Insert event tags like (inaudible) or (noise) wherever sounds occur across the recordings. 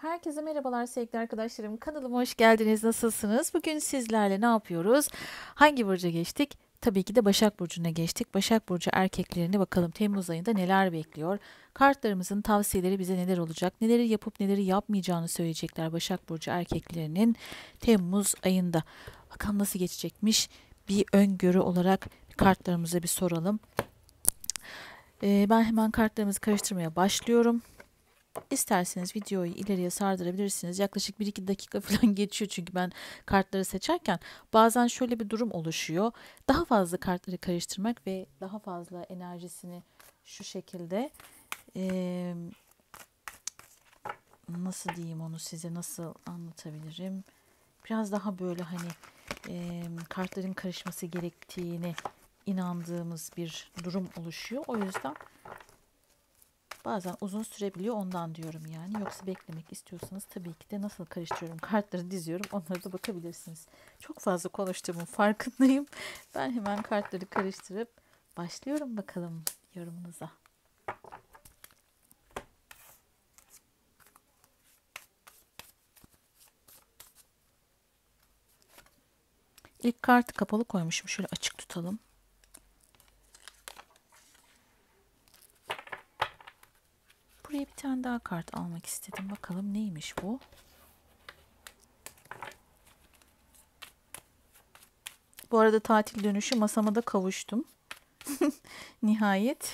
Herkese merhabalar sevgili arkadaşlarım. Kanalıma hoş geldiniz. Nasılsınız? Bugün sizlerle ne yapıyoruz? Hangi burca geçtik? Tabii ki de Başak Burcu'na geçtik. Başak Burcu erkeklerine bakalım Temmuz ayında neler bekliyor? Kartlarımızın tavsiyeleri bize neler olacak? Neleri yapıp neleri yapmayacağını söyleyecekler Başak Burcu erkeklerinin Temmuz ayında. Bakalım nasıl geçecekmiş? Bir öngörü olarak kartlarımıza bir soralım. Ee, ben hemen kartlarımızı karıştırmaya başlıyorum. İsterseniz videoyu ileriye sardırabilirsiniz. Yaklaşık 1-2 dakika (laughs) falan geçiyor çünkü ben kartları seçerken bazen şöyle bir durum oluşuyor. Daha fazla kartları karıştırmak ve daha fazla enerjisini şu şekilde e, nasıl diyeyim onu size nasıl anlatabilirim? Biraz daha böyle hani e, kartların karışması gerektiğini inandığımız bir durum oluşuyor. O yüzden Bazen uzun sürebiliyor ondan diyorum yani. Yoksa beklemek istiyorsanız tabii ki de nasıl karıştırıyorum kartları diziyorum onlara da bakabilirsiniz. Çok fazla konuştuğumun farkındayım. Ben hemen kartları karıştırıp başlıyorum bakalım yorumunuza. İlk kartı kapalı koymuşum. Şöyle açık tutalım. tane daha kart almak istedim. Bakalım neymiş bu? Bu arada tatil dönüşü masama da kavuştum. (laughs) Nihayet.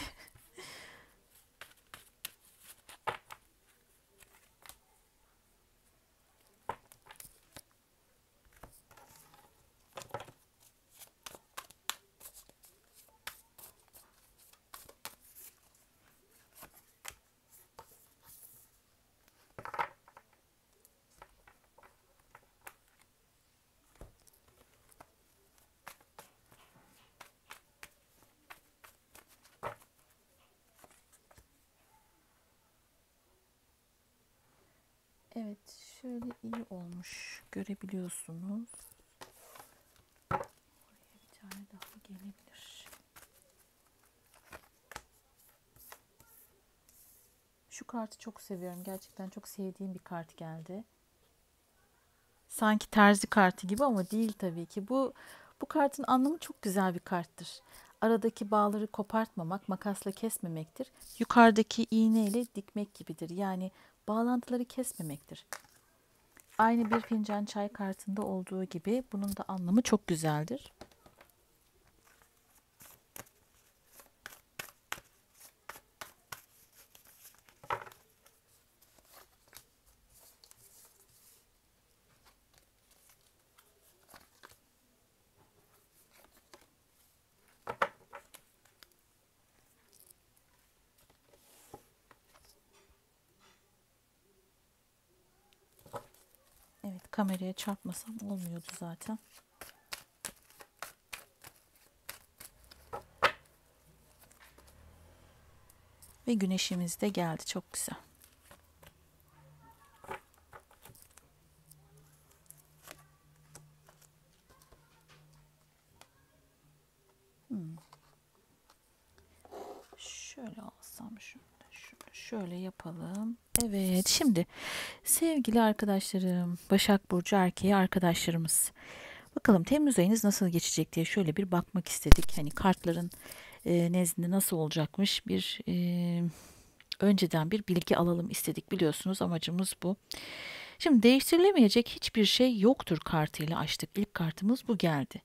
Evet şöyle iyi olmuş görebiliyorsunuz. Oraya bir tane daha gelebilir. Şu kartı çok seviyorum. Gerçekten çok sevdiğim bir kart geldi. Sanki terzi kartı gibi ama değil tabii ki. Bu bu kartın anlamı çok güzel bir karttır. Aradaki bağları kopartmamak, makasla kesmemektir. Yukarıdaki iğneyle dikmek gibidir. Yani bağlantıları kesmemektir. Aynı bir fincan çay kartında olduğu gibi bunun da anlamı çok güzeldir. kameraya çarpmasam olmuyordu zaten. Ve güneşimiz de geldi. Çok güzel. yapalım. Evet şimdi sevgili arkadaşlarım Başak Burcu erkeği arkadaşlarımız. Bakalım Temmuz ayınız nasıl geçecek diye şöyle bir bakmak istedik. Hani kartların e, nezdinde nasıl olacakmış bir e, önceden bir bilgi alalım istedik biliyorsunuz amacımız bu. Şimdi değiştirilemeyecek hiçbir şey yoktur kartıyla açtık. İlk kartımız bu geldi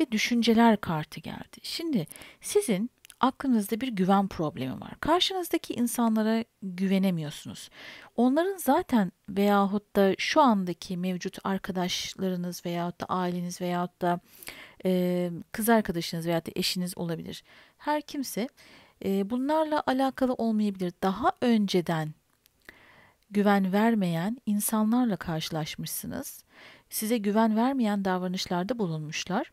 ve düşünceler kartı geldi. Şimdi sizin aklınızda bir güven problemi var. Karşınızdaki insanlara güvenemiyorsunuz. Onların zaten veyahut da şu andaki mevcut arkadaşlarınız veyahut da aileniz veyahut da e, kız arkadaşınız veyahut da eşiniz olabilir. Her kimse e, bunlarla alakalı olmayabilir. Daha önceden güven vermeyen insanlarla karşılaşmışsınız. Size güven vermeyen davranışlarda bulunmuşlar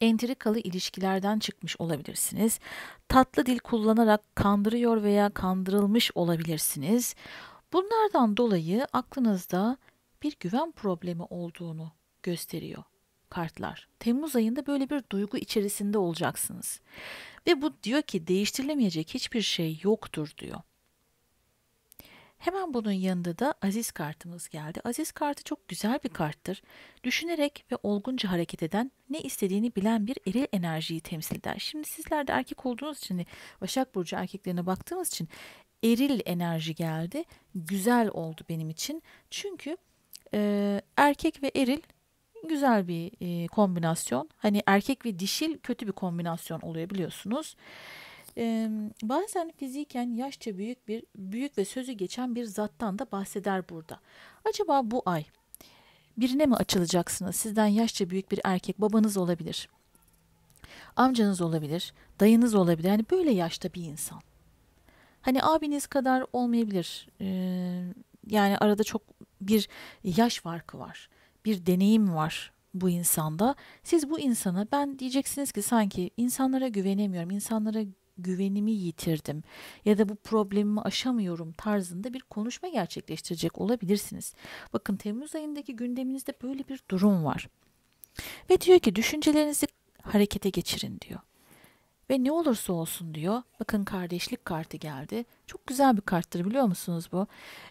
entrikalı ilişkilerden çıkmış olabilirsiniz. Tatlı dil kullanarak kandırıyor veya kandırılmış olabilirsiniz. Bunlardan dolayı aklınızda bir güven problemi olduğunu gösteriyor kartlar. Temmuz ayında böyle bir duygu içerisinde olacaksınız. Ve bu diyor ki değiştirilemeyecek hiçbir şey yoktur diyor. Hemen bunun yanında da aziz kartımız geldi. Aziz kartı çok güzel bir karttır. Düşünerek ve olgunca hareket eden, ne istediğini bilen bir eril enerjiyi temsil eder. Şimdi sizler de erkek olduğunuz için, hani Başak Burcu erkeklerine baktığımız için eril enerji geldi. Güzel oldu benim için. Çünkü e, erkek ve eril güzel bir e, kombinasyon. Hani erkek ve dişil kötü bir kombinasyon oluyor biliyorsunuz bazen fiziken yaşça büyük bir büyük ve sözü geçen bir zattan da bahseder burada. Acaba bu ay birine mi açılacaksınız? Sizden yaşça büyük bir erkek babanız olabilir. Amcanız olabilir, dayınız olabilir. Yani böyle yaşta bir insan. Hani abiniz kadar olmayabilir. Ee, yani arada çok bir yaş farkı var. Bir deneyim var bu insanda. Siz bu insana ben diyeceksiniz ki sanki insanlara güvenemiyorum. insanlara güvenimi yitirdim ya da bu problemimi aşamıyorum tarzında bir konuşma gerçekleştirecek olabilirsiniz. Bakın Temmuz ayındaki gündeminizde böyle bir durum var. Ve diyor ki düşüncelerinizi harekete geçirin diyor. Ve ne olursa olsun diyor. Bakın kardeşlik kartı geldi. Çok güzel bir karttır biliyor musunuz bu?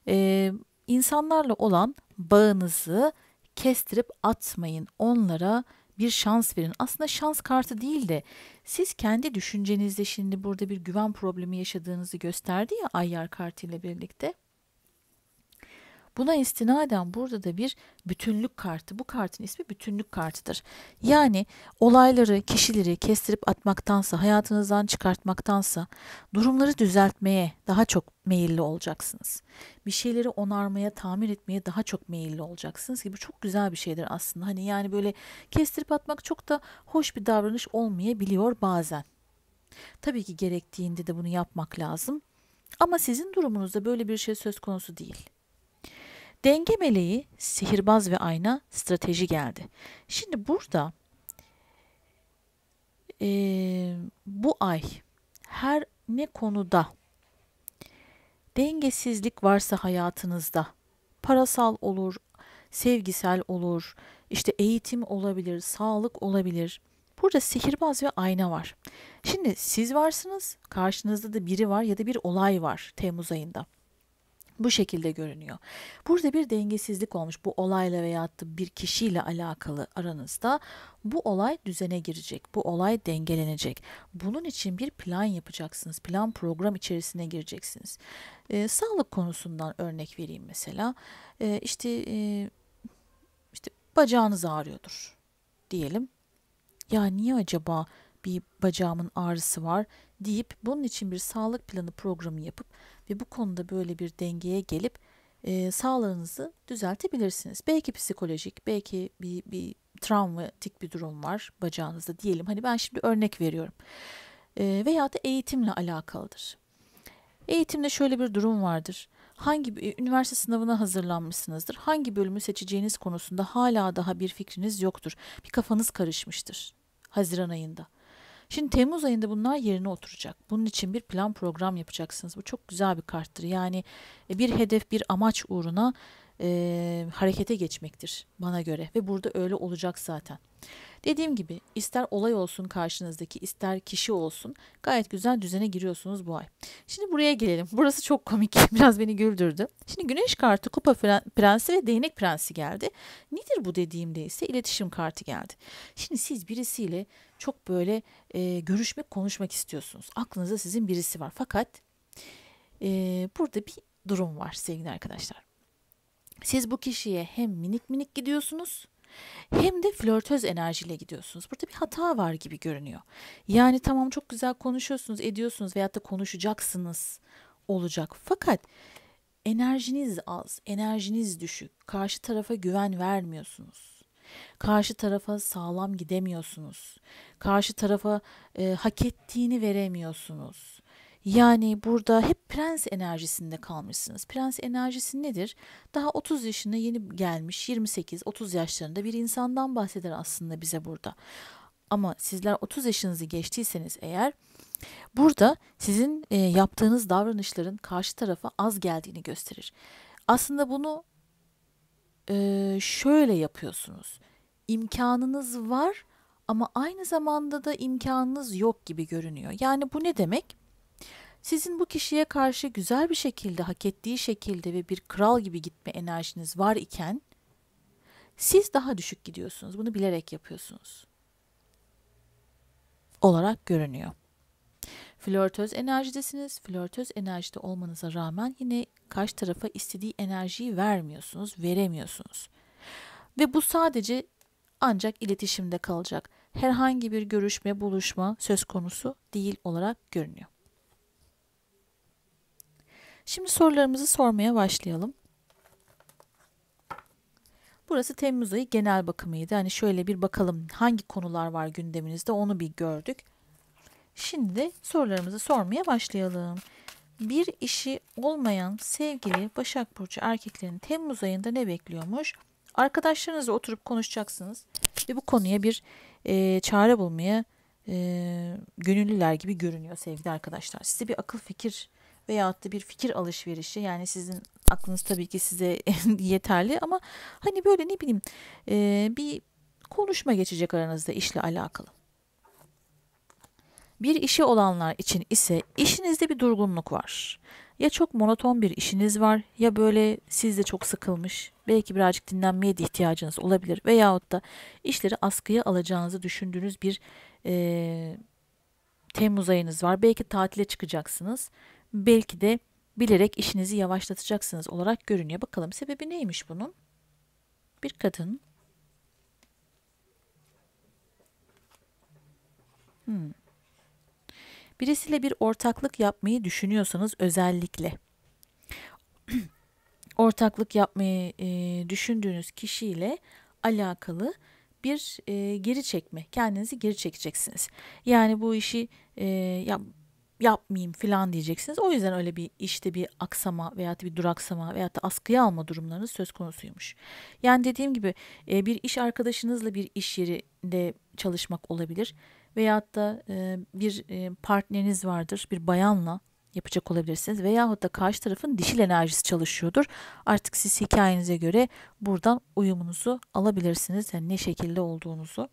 Ee, insanlarla olan bağınızı kestirip atmayın. Onlara bir şans verin. Aslında şans kartı değil de siz kendi düşüncenizde şimdi burada bir güven problemi yaşadığınızı gösterdi ya ayyar kartıyla birlikte. Buna istinaden burada da bir bütünlük kartı. Bu kartın ismi bütünlük kartıdır. Yani olayları, kişileri kestirip atmaktansa, hayatınızdan çıkartmaktansa durumları düzeltmeye daha çok meyilli olacaksınız. Bir şeyleri onarmaya, tamir etmeye daha çok meyilli olacaksınız gibi çok güzel bir şeydir aslında. Hani yani böyle kestirip atmak çok da hoş bir davranış olmayabiliyor bazen. Tabii ki gerektiğinde de bunu yapmak lazım. Ama sizin durumunuzda böyle bir şey söz konusu değil. Denge meleği, sihirbaz ve ayna strateji geldi. Şimdi burada e, bu ay her ne konuda dengesizlik varsa hayatınızda parasal olur, sevgisel olur, işte eğitim olabilir, sağlık olabilir. Burada sihirbaz ve ayna var. Şimdi siz varsınız, karşınızda da biri var ya da bir olay var Temmuz ayında. Bu şekilde görünüyor. Burada bir dengesizlik olmuş bu olayla veya bir kişiyle alakalı aranızda. Bu olay düzene girecek. Bu olay dengelenecek. Bunun için bir plan yapacaksınız. Plan program içerisine gireceksiniz. Ee, sağlık konusundan örnek vereyim mesela. Ee, işte e, işte bacağınız ağrıyordur diyelim. Ya niye acaba bir bacağımın ağrısı var deyip bunun için bir sağlık planı programı yapıp ve bu konuda böyle bir dengeye gelip e, sağlığınızı düzeltebilirsiniz. Belki psikolojik, belki bir, bir travmatik bir durum var bacağınızda diyelim. Hani ben şimdi örnek veriyorum. E, veya da eğitimle alakalıdır. Eğitimde şöyle bir durum vardır. Hangi üniversite sınavına hazırlanmışsınızdır? Hangi bölümü seçeceğiniz konusunda hala daha bir fikriniz yoktur. Bir kafanız karışmıştır Haziran ayında. Şimdi Temmuz ayında bunlar yerine oturacak. Bunun için bir plan program yapacaksınız. Bu çok güzel bir karttır. Yani e, bir hedef, bir amaç uğruna e, harekete geçmektir bana göre ve burada öyle olacak zaten. Dediğim gibi ister olay olsun karşınızdaki ister kişi olsun gayet güzel düzene giriyorsunuz bu ay. Şimdi buraya gelelim. Burası çok komik. (laughs) Biraz beni güldürdü. Şimdi güneş kartı kupa prensi ve değnek prensi geldi. Nedir bu dediğimde ise iletişim kartı geldi. Şimdi siz birisiyle çok böyle e, görüşmek konuşmak istiyorsunuz. Aklınızda sizin birisi var. Fakat e, burada bir durum var sevgili arkadaşlar. Siz bu kişiye hem minik minik gidiyorsunuz hem de flörtöz enerjiyle gidiyorsunuz. Burada bir hata var gibi görünüyor. Yani tamam çok güzel konuşuyorsunuz, ediyorsunuz veyahut da konuşacaksınız olacak. Fakat enerjiniz az, enerjiniz düşük. Karşı tarafa güven vermiyorsunuz. Karşı tarafa sağlam gidemiyorsunuz. Karşı tarafa e, hak ettiğini veremiyorsunuz. Yani burada hep prens enerjisinde kalmışsınız. Prens enerjisi nedir? Daha 30 yaşına yeni gelmiş 28-30 yaşlarında bir insandan bahseder aslında bize burada. Ama sizler 30 yaşınızı geçtiyseniz eğer burada sizin e, yaptığınız davranışların karşı tarafa az geldiğini gösterir. Aslında bunu e, şöyle yapıyorsunuz. İmkanınız var ama aynı zamanda da imkanınız yok gibi görünüyor. Yani bu ne demek? Sizin bu kişiye karşı güzel bir şekilde, hak ettiği şekilde ve bir kral gibi gitme enerjiniz var iken siz daha düşük gidiyorsunuz. Bunu bilerek yapıyorsunuz. Olarak görünüyor. Flörtöz enerjidesiniz. Flörtöz enerjide olmanıza rağmen yine karşı tarafa istediği enerjiyi vermiyorsunuz, veremiyorsunuz. Ve bu sadece ancak iletişimde kalacak. Herhangi bir görüşme, buluşma söz konusu değil olarak görünüyor. Şimdi sorularımızı sormaya başlayalım. Burası Temmuz ayı genel bakımıydı. Hani şöyle bir bakalım hangi konular var gündeminizde onu bir gördük. Şimdi sorularımızı sormaya başlayalım. Bir işi olmayan sevgili Başak Burcu erkeklerin Temmuz ayında ne bekliyormuş? Arkadaşlarınızla oturup konuşacaksınız ve bu konuya bir e, çare bulmaya e, gönüllüler gibi görünüyor sevgili arkadaşlar. Size bir akıl fikir veyahut da bir fikir alışverişi yani sizin aklınız tabii ki size (laughs) yeterli ama hani böyle ne bileyim e, bir konuşma geçecek aranızda işle alakalı. Bir işi olanlar için ise işinizde bir durgunluk var. Ya çok monoton bir işiniz var ya böyle siz de çok sıkılmış. Belki birazcık dinlenmeye de ihtiyacınız olabilir veyahut da işleri askıya alacağınızı düşündüğünüz bir e, Temmuz ayınız var. Belki tatile çıkacaksınız belki de bilerek işinizi yavaşlatacaksınız olarak görünüyor. Bakalım sebebi neymiş bunun? Bir kadın. Hmm. Birisiyle bir ortaklık yapmayı düşünüyorsanız özellikle (clears throat) ortaklık yapmayı e, düşündüğünüz kişiyle alakalı bir e, geri çekme. Kendinizi geri çekeceksiniz. Yani bu işi e, ya yapmayayım falan diyeceksiniz. O yüzden öyle bir işte bir aksama veya bir duraksama veya da askıya alma durumlarınız söz konusuymuş. Yani dediğim gibi e, bir iş arkadaşınızla bir iş yerinde çalışmak olabilir. Veyahut da e, bir e, partneriniz vardır, bir bayanla yapacak olabilirsiniz. Veyahut da karşı tarafın dişil enerjisi çalışıyordur. Artık siz hikayenize göre buradan uyumunuzu alabilirsiniz. Yani ne şekilde olduğunuzu.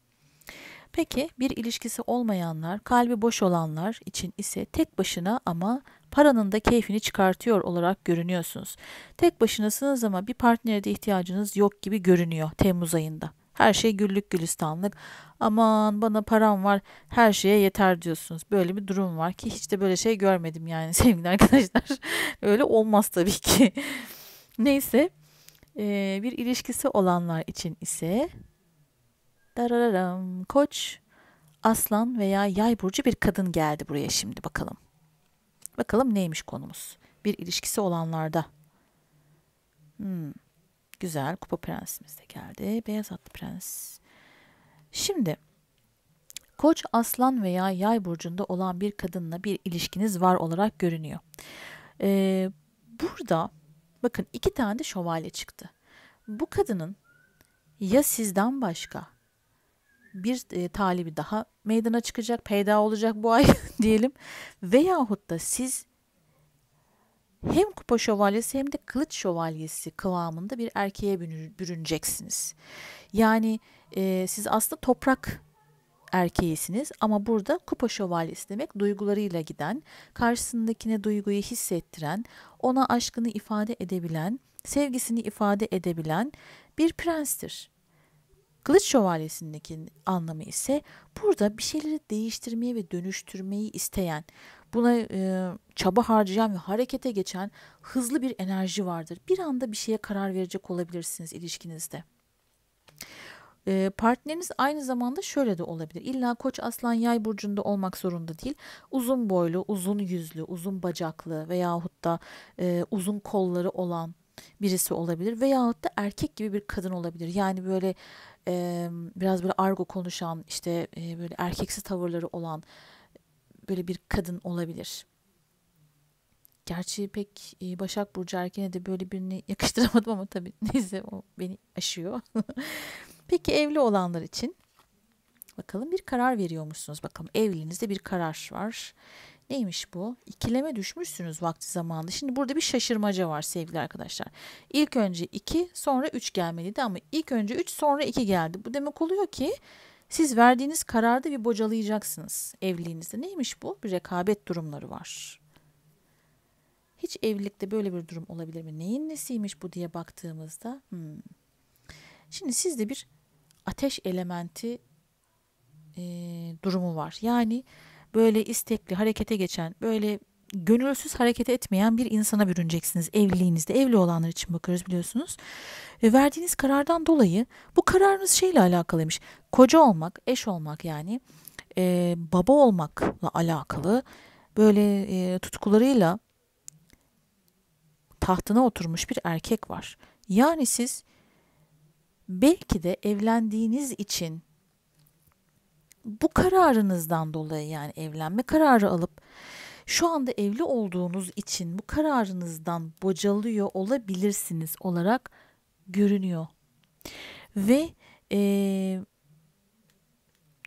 Peki bir ilişkisi olmayanlar, kalbi boş olanlar için ise tek başına ama paranın da keyfini çıkartıyor olarak görünüyorsunuz. Tek başınasınız ama bir partnere de ihtiyacınız yok gibi görünüyor Temmuz ayında. Her şey güllük gülistanlık. Aman bana param var her şeye yeter diyorsunuz. Böyle bir durum var ki hiç de böyle şey görmedim yani (laughs) sevgili arkadaşlar. Öyle olmaz tabii ki. Neyse bir ilişkisi olanlar için ise Darararam. Koç, aslan veya yay burcu bir kadın geldi buraya şimdi bakalım. Bakalım neymiş konumuz? Bir ilişkisi olanlarda. Hmm, güzel. Kupa prensimiz de geldi. Beyaz atlı prens. Şimdi Koç, aslan veya yay burcunda olan bir kadınla bir ilişkiniz var olarak görünüyor. Ee, burada bakın iki tane de şövalye çıktı. Bu kadının ya sizden başka bir e, talibi daha meydana çıkacak, peyda olacak bu ay (laughs) diyelim. Veyahut da siz hem kupa şövalyesi hem de kılıç şövalyesi kıvamında bir erkeğe bürüneceksiniz. Yani e, siz aslında toprak erkeğisiniz ama burada kupa şövalyesi demek duygularıyla giden, karşısındakine duyguyu hissettiren, ona aşkını ifade edebilen, sevgisini ifade edebilen bir prenstir. Kılıç Şövalyesi'ndeki anlamı ise burada bir şeyleri değiştirmeye ve dönüştürmeyi isteyen, buna e, çaba harcayan ve harekete geçen hızlı bir enerji vardır. Bir anda bir şeye karar verecek olabilirsiniz ilişkinizde. E, partneriniz aynı zamanda şöyle de olabilir. İlla koç aslan yay burcunda olmak zorunda değil. Uzun boylu, uzun yüzlü, uzun bacaklı veyahut da e, uzun kolları olan birisi olabilir veyahut da erkek gibi bir kadın olabilir. Yani böyle e, biraz böyle argo konuşan işte e, böyle erkeksi tavırları olan e, böyle bir kadın olabilir. Gerçi pek e, Başak Burcu erkeğine de böyle birini (laughs) yakıştıramadım ama tabii (laughs) neyse o beni aşıyor. (laughs) Peki evli olanlar için bakalım bir karar veriyormuşsunuz. Bakalım evliliğinizde bir karar var. Neymiş bu? İkileme düşmüşsünüz vakti zamanında. Şimdi burada bir şaşırmaca var sevgili arkadaşlar. İlk önce 2 sonra 3 gelmeliydi ama ilk önce 3 sonra 2 geldi. Bu demek oluyor ki siz verdiğiniz kararda bir bocalayacaksınız evliliğinizde. Neymiş bu? Bir rekabet durumları var. Hiç evlilikte böyle bir durum olabilir mi? Neyin nesiymiş bu diye baktığımızda. Hmm. Şimdi sizde bir ateş elementi e, durumu var. Yani böyle istekli harekete geçen, böyle gönülsüz hareket etmeyen bir insana bürüneceksiniz evliliğinizde. Evli olanlar için bakıyoruz biliyorsunuz. E, verdiğiniz karardan dolayı bu kararınız şeyle alakalıymış. Koca olmak, eş olmak yani e, baba olmakla alakalı böyle e, tutkularıyla tahtına oturmuş bir erkek var. Yani siz belki de evlendiğiniz için bu kararınızdan dolayı yani evlenme kararı alıp şu anda evli olduğunuz için bu kararınızdan bocalıyor olabilirsiniz olarak görünüyor. Ve e,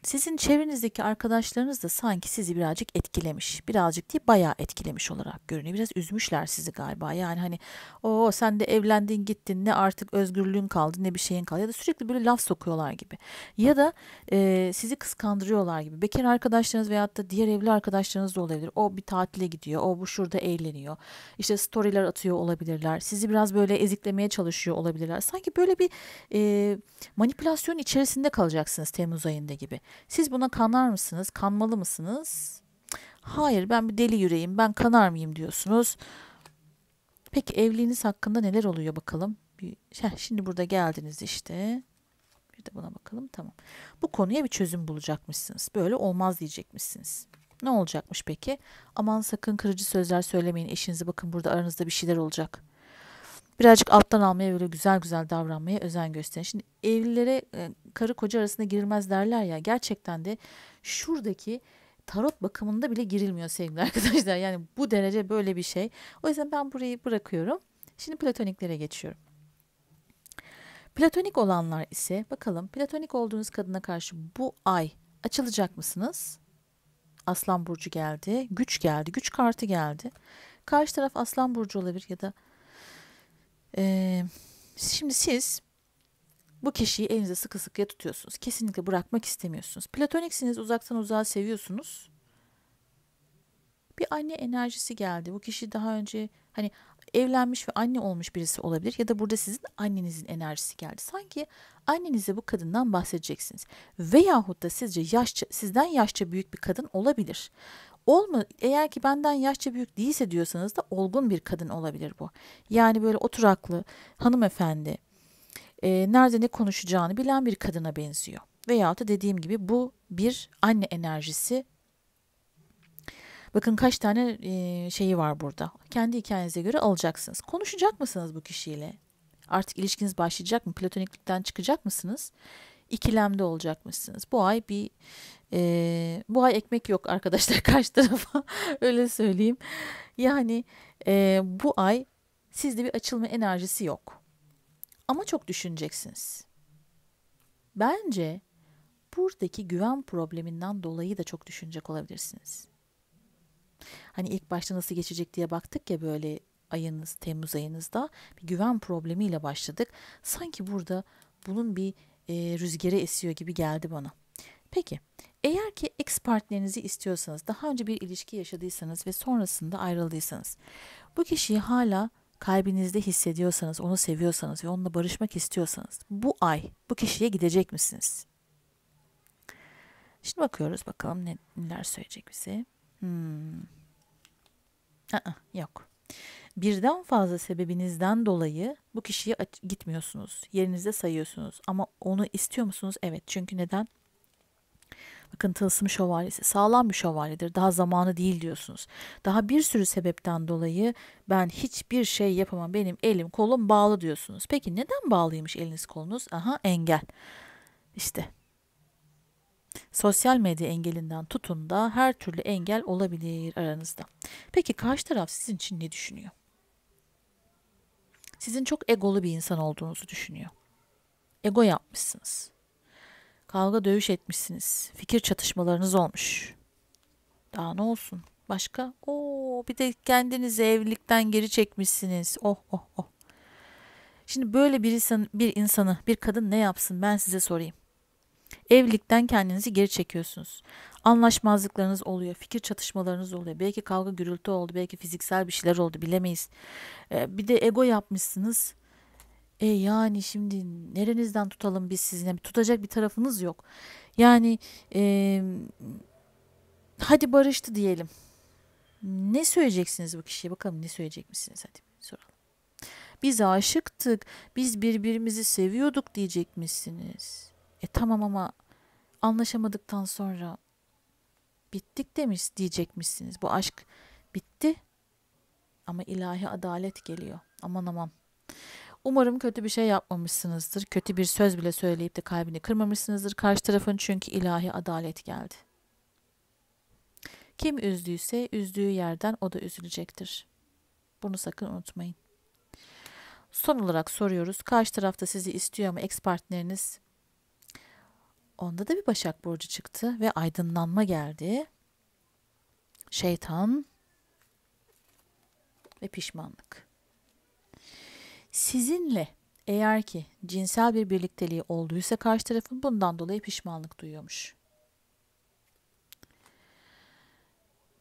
sizin çevrenizdeki arkadaşlarınız da sanki sizi birazcık etkilemiş. Birazcık diye bayağı etkilemiş olarak görünüyor. Biraz üzmüşler sizi galiba. Yani hani o sen de evlendin gittin ne artık özgürlüğün kaldı ne bir şeyin kaldı. Ya da sürekli böyle laf sokuyorlar gibi. Ya da e, sizi kıskandırıyorlar gibi. Bekar arkadaşlarınız veyahut da diğer evli arkadaşlarınız da olabilir. O bir tatile gidiyor. O bu şurada eğleniyor. İşte storyler atıyor olabilirler. Sizi biraz böyle eziklemeye çalışıyor olabilirler. Sanki böyle bir e, manipülasyon içerisinde kalacaksınız Temmuz ayında gibi. Siz buna kanar mısınız? Kanmalı mısınız? Hayır ben bir deli yüreğim. Ben kanar mıyım diyorsunuz. Peki evliliğiniz hakkında neler oluyor bakalım? Bir, heh, şimdi burada geldiniz işte. Bir de buna bakalım tamam. Bu konuya bir çözüm bulacakmışsınız. Böyle olmaz diyecekmişsiniz. Ne olacakmış peki? Aman sakın kırıcı sözler söylemeyin eşinize. Bakın burada aranızda bir şeyler olacak birazcık alttan almaya böyle güzel güzel davranmaya özen gösterin. Şimdi evlilere e, karı koca arasında girilmez derler ya gerçekten de şuradaki tarot bakımında bile girilmiyor sevgili (laughs) arkadaşlar. Yani bu derece böyle bir şey. O yüzden ben burayı bırakıyorum. Şimdi platoniklere geçiyorum. Platonik olanlar ise bakalım platonik olduğunuz kadına karşı bu ay açılacak mısınız? Aslan burcu geldi, güç geldi, güç kartı geldi. Karşı taraf aslan burcu olabilir ya da ee, şimdi siz bu kişiyi elinize sıkı sıkıya tutuyorsunuz. Kesinlikle bırakmak istemiyorsunuz. Platoniksiniz, uzaktan uzağa seviyorsunuz. Bir anne enerjisi geldi. Bu kişi daha önce hani evlenmiş ve anne olmuş birisi olabilir ya da burada sizin annenizin enerjisi geldi. Sanki annenize bu kadından bahsedeceksiniz. Veyahut da sizce yaşça, sizden yaşça büyük bir kadın olabilir. Olma, eğer ki benden yaşça büyük değilse diyorsanız da olgun bir kadın olabilir bu. Yani böyle oturaklı, hanımefendi, e, nerede ne konuşacağını bilen bir kadına benziyor. Veyahut da dediğim gibi bu bir anne enerjisi. Bakın kaç tane e, şeyi var burada. Kendi hikayenize göre alacaksınız. Konuşacak mısınız bu kişiyle? Artık ilişkiniz başlayacak mı? Platoniklikten çıkacak mısınız? İkilemde olacak mısınız? Bu ay bir e, bu ay ekmek yok arkadaşlar (laughs) karşı tarafa öyle söyleyeyim. Yani e, bu ay sizde bir açılma enerjisi yok. Ama çok düşüneceksiniz. Bence buradaki güven probleminden dolayı da çok düşünecek olabilirsiniz. Hani ilk başta nasıl geçecek diye baktık ya böyle ayınız, Temmuz ayınızda bir güven problemiyle başladık. Sanki burada bunun bir e, rüzgarı esiyor gibi geldi bana. Peki eğer ki ex partnerinizi istiyorsanız, daha önce bir ilişki yaşadıysanız ve sonrasında ayrıldıysanız, bu kişiyi hala kalbinizde hissediyorsanız, onu seviyorsanız ve onunla barışmak istiyorsanız, bu ay bu kişiye gidecek misiniz? Şimdi bakıyoruz bakalım ne, neler söyleyecek bize. Hmm. Aa, yok. Birden fazla sebebinizden dolayı bu kişiye gitmiyorsunuz. Yerinizde sayıyorsunuz. Ama onu istiyor musunuz? Evet. Çünkü neden? Bakın tılsım şövalyesi sağlam bir şövalyedir. Daha zamanı değil diyorsunuz. Daha bir sürü sebepten dolayı ben hiçbir şey yapamam. Benim elim kolum bağlı diyorsunuz. Peki neden bağlıymış eliniz kolunuz? Aha engel. İşte Sosyal medya engelinden tutun da her türlü engel olabilir aranızda. Peki karşı taraf sizin için ne düşünüyor? Sizin çok egolu bir insan olduğunuzu düşünüyor. Ego yapmışsınız. Kavga dövüş etmişsiniz. Fikir çatışmalarınız olmuş. Daha ne olsun? Başka? Oo, bir de kendinizi evlilikten geri çekmişsiniz. Oh oh oh. Şimdi böyle bir insan, bir insanı, bir kadın ne yapsın ben size sorayım. Evlilikten kendinizi geri çekiyorsunuz. Anlaşmazlıklarınız oluyor, fikir çatışmalarınız oluyor. Belki kavga gürültü oldu, belki fiziksel bir şeyler oldu bilemeyiz. Ee, bir de ego yapmışsınız. E yani şimdi nerenizden tutalım biz sizinle, tutacak bir tarafınız yok. Yani e, hadi barıştı diyelim. Ne söyleyeceksiniz bu kişiye? Bakalım ne söyleyecek misiniz? Hadi soralım. Biz aşıktık, biz birbirimizi seviyorduk diyecek misiniz? E tamam ama anlaşamadıktan sonra bittik demiş diyecek misiniz? Bu aşk bitti ama ilahi adalet geliyor. Aman aman Umarım kötü bir şey yapmamışsınızdır. Kötü bir söz bile söyleyip de kalbini kırmamışsınızdır karşı tarafın çünkü ilahi adalet geldi. Kim üzdüyse üzdüğü yerden o da üzülecektir. Bunu sakın unutmayın. Son olarak soruyoruz. Karşı tarafta sizi istiyor mu eks partneriniz? Onda da bir Başak Burcu çıktı ve aydınlanma geldi. Şeytan ve pişmanlık. Sizinle eğer ki cinsel bir birlikteliği olduysa karşı tarafın bundan dolayı pişmanlık duyuyormuş.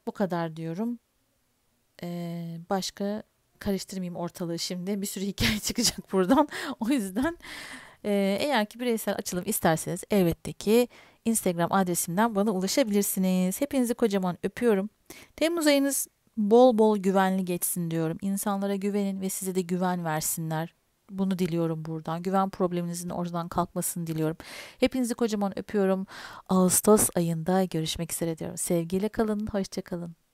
Bu kadar diyorum. Ee, başka karıştırmayayım ortalığı şimdi. Bir sürü hikaye (laughs) çıkacak buradan. o yüzden e, eğer ki bireysel açılım isterseniz elbette ki Instagram adresimden bana ulaşabilirsiniz. Hepinizi kocaman öpüyorum. Temmuz ayınız bol bol güvenli geçsin diyorum. İnsanlara güvenin ve size de güven versinler. Bunu diliyorum buradan. Güven probleminizin oradan kalkmasını diliyorum. Hepinizi kocaman öpüyorum. Ağustos ayında görüşmek üzere diyorum. Sevgiyle kalın, hoşça kalın.